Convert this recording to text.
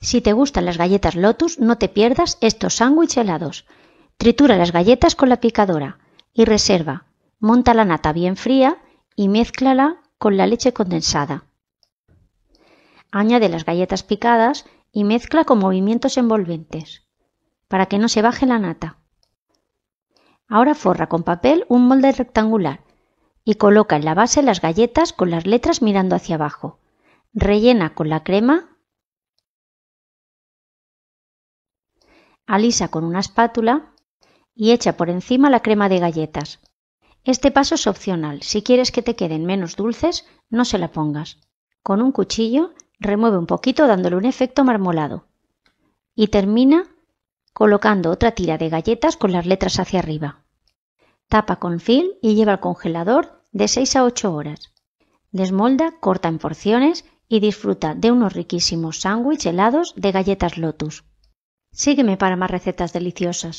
Si te gustan las galletas Lotus, no te pierdas estos sándwiches helados. Tritura las galletas con la picadora y reserva. Monta la nata bien fría y mézclala con la leche condensada. Añade las galletas picadas y mezcla con movimientos envolventes para que no se baje la nata. Ahora forra con papel un molde rectangular y coloca en la base las galletas con las letras mirando hacia abajo. Rellena con la crema alisa con una espátula y echa por encima la crema de galletas. Este paso es opcional. Si quieres que te queden menos dulces, no se la pongas. Con un cuchillo remueve un poquito dándole un efecto marmolado. Y termina colocando otra tira de galletas con las letras hacia arriba. Tapa con film y lleva al congelador de 6 a 8 horas. Desmolda, corta en porciones y disfruta de unos riquísimos sándwiches helados de galletas Lotus. Sígueme para más recetas deliciosas.